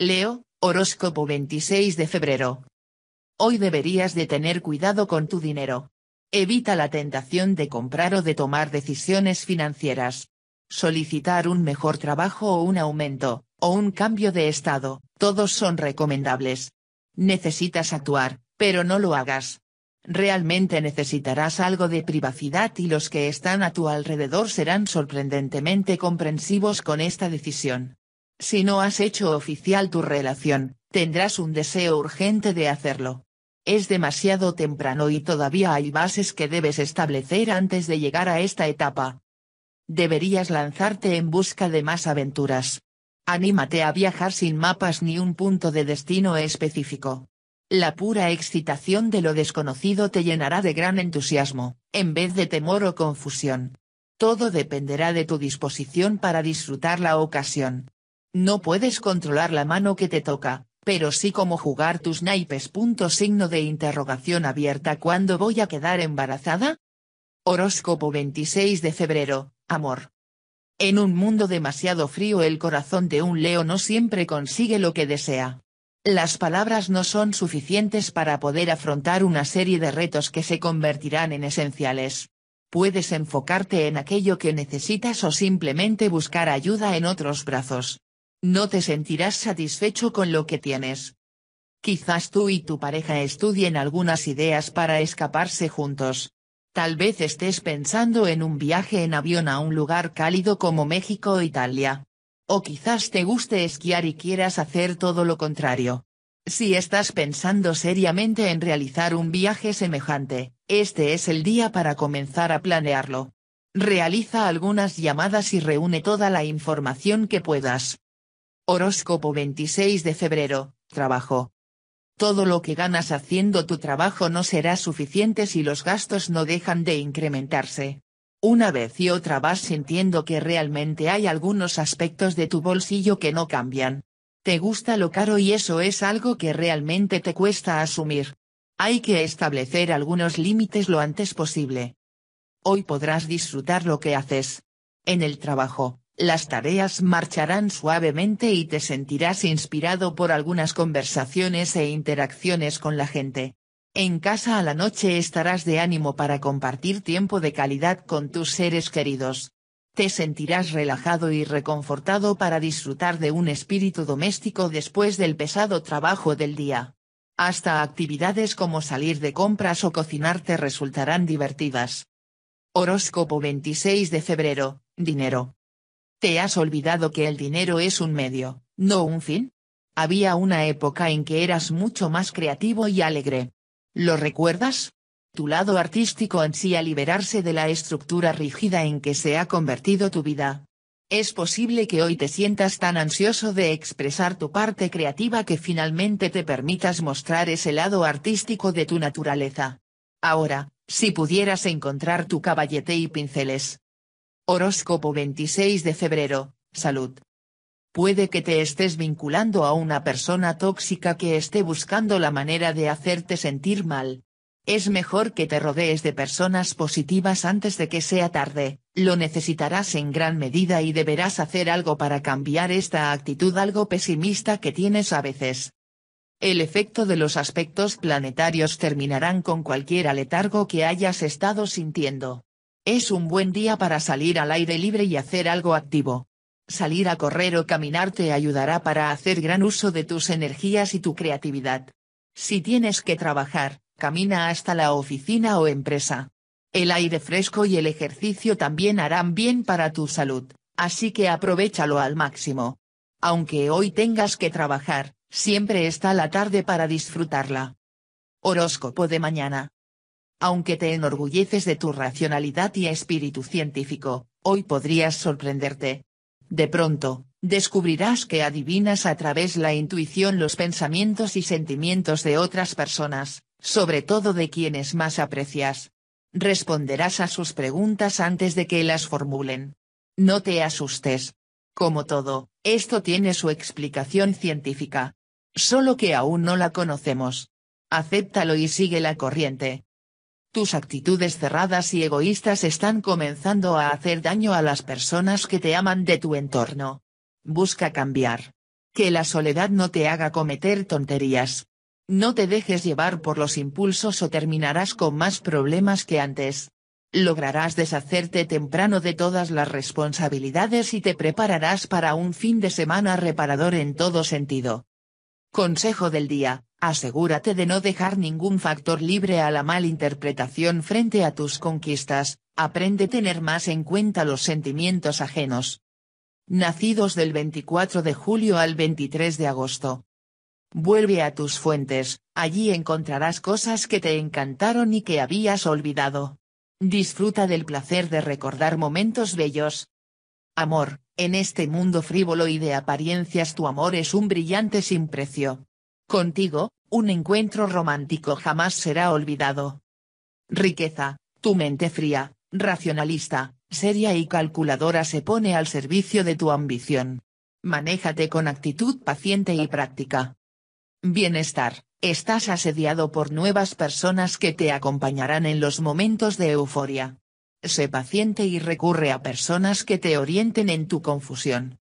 Leo, horóscopo 26 de febrero. Hoy deberías de tener cuidado con tu dinero. Evita la tentación de comprar o de tomar decisiones financieras. Solicitar un mejor trabajo o un aumento, o un cambio de estado, todos son recomendables. Necesitas actuar, pero no lo hagas. Realmente necesitarás algo de privacidad y los que están a tu alrededor serán sorprendentemente comprensivos con esta decisión. Si no has hecho oficial tu relación, tendrás un deseo urgente de hacerlo. Es demasiado temprano y todavía hay bases que debes establecer antes de llegar a esta etapa. Deberías lanzarte en busca de más aventuras. Anímate a viajar sin mapas ni un punto de destino específico. La pura excitación de lo desconocido te llenará de gran entusiasmo, en vez de temor o confusión. Todo dependerá de tu disposición para disfrutar la ocasión. No puedes controlar la mano que te toca, pero sí cómo jugar tus naipes. signo de interrogación abierta cuando voy a quedar embarazada? Horóscopo 26 de febrero, amor. En un mundo demasiado frío el corazón de un leo no siempre consigue lo que desea. Las palabras no son suficientes para poder afrontar una serie de retos que se convertirán en esenciales. Puedes enfocarte en aquello que necesitas o simplemente buscar ayuda en otros brazos. No te sentirás satisfecho con lo que tienes. Quizás tú y tu pareja estudien algunas ideas para escaparse juntos. Tal vez estés pensando en un viaje en avión a un lugar cálido como México o Italia. O quizás te guste esquiar y quieras hacer todo lo contrario. Si estás pensando seriamente en realizar un viaje semejante, este es el día para comenzar a planearlo. Realiza algunas llamadas y reúne toda la información que puedas. Horóscopo 26 de febrero, trabajo. Todo lo que ganas haciendo tu trabajo no será suficiente si los gastos no dejan de incrementarse. Una vez y otra vas sintiendo que realmente hay algunos aspectos de tu bolsillo que no cambian. Te gusta lo caro y eso es algo que realmente te cuesta asumir. Hay que establecer algunos límites lo antes posible. Hoy podrás disfrutar lo que haces. En el trabajo. Las tareas marcharán suavemente y te sentirás inspirado por algunas conversaciones e interacciones con la gente. En casa a la noche estarás de ánimo para compartir tiempo de calidad con tus seres queridos. Te sentirás relajado y reconfortado para disfrutar de un espíritu doméstico después del pesado trabajo del día. Hasta actividades como salir de compras o cocinar te resultarán divertidas. Horóscopo 26 de febrero, dinero. ¿Te has olvidado que el dinero es un medio, no un fin? Había una época en que eras mucho más creativo y alegre. ¿Lo recuerdas? Tu lado artístico ansía liberarse de la estructura rígida en que se ha convertido tu vida. Es posible que hoy te sientas tan ansioso de expresar tu parte creativa que finalmente te permitas mostrar ese lado artístico de tu naturaleza. Ahora, si pudieras encontrar tu caballete y pinceles, Horóscopo 26 de febrero, salud. Puede que te estés vinculando a una persona tóxica que esté buscando la manera de hacerte sentir mal. Es mejor que te rodees de personas positivas antes de que sea tarde, lo necesitarás en gran medida y deberás hacer algo para cambiar esta actitud algo pesimista que tienes a veces. El efecto de los aspectos planetarios terminarán con cualquier aletargo que hayas estado sintiendo. Es un buen día para salir al aire libre y hacer algo activo. Salir a correr o caminar te ayudará para hacer gran uso de tus energías y tu creatividad. Si tienes que trabajar, camina hasta la oficina o empresa. El aire fresco y el ejercicio también harán bien para tu salud, así que aprovechalo al máximo. Aunque hoy tengas que trabajar, siempre está la tarde para disfrutarla. Horóscopo de mañana aunque te enorgulleces de tu racionalidad y espíritu científico, hoy podrías sorprenderte. De pronto, descubrirás que adivinas a través la intuición los pensamientos y sentimientos de otras personas, sobre todo de quienes más aprecias. Responderás a sus preguntas antes de que las formulen. No te asustes. Como todo, esto tiene su explicación científica. Solo que aún no la conocemos. Acéptalo y sigue la corriente. Tus actitudes cerradas y egoístas están comenzando a hacer daño a las personas que te aman de tu entorno. Busca cambiar. Que la soledad no te haga cometer tonterías. No te dejes llevar por los impulsos o terminarás con más problemas que antes. Lograrás deshacerte temprano de todas las responsabilidades y te prepararás para un fin de semana reparador en todo sentido. Consejo del día, Asegúrate de no dejar ningún factor libre a la malinterpretación frente a tus conquistas, aprende a tener más en cuenta los sentimientos ajenos. Nacidos del 24 de julio al 23 de agosto. Vuelve a tus fuentes, allí encontrarás cosas que te encantaron y que habías olvidado. Disfruta del placer de recordar momentos bellos. Amor, en este mundo frívolo y de apariencias tu amor es un brillante sin precio. Contigo, un encuentro romántico jamás será olvidado. Riqueza, tu mente fría, racionalista, seria y calculadora se pone al servicio de tu ambición. Manéjate con actitud paciente y práctica. Bienestar, estás asediado por nuevas personas que te acompañarán en los momentos de euforia. Sé paciente y recurre a personas que te orienten en tu confusión.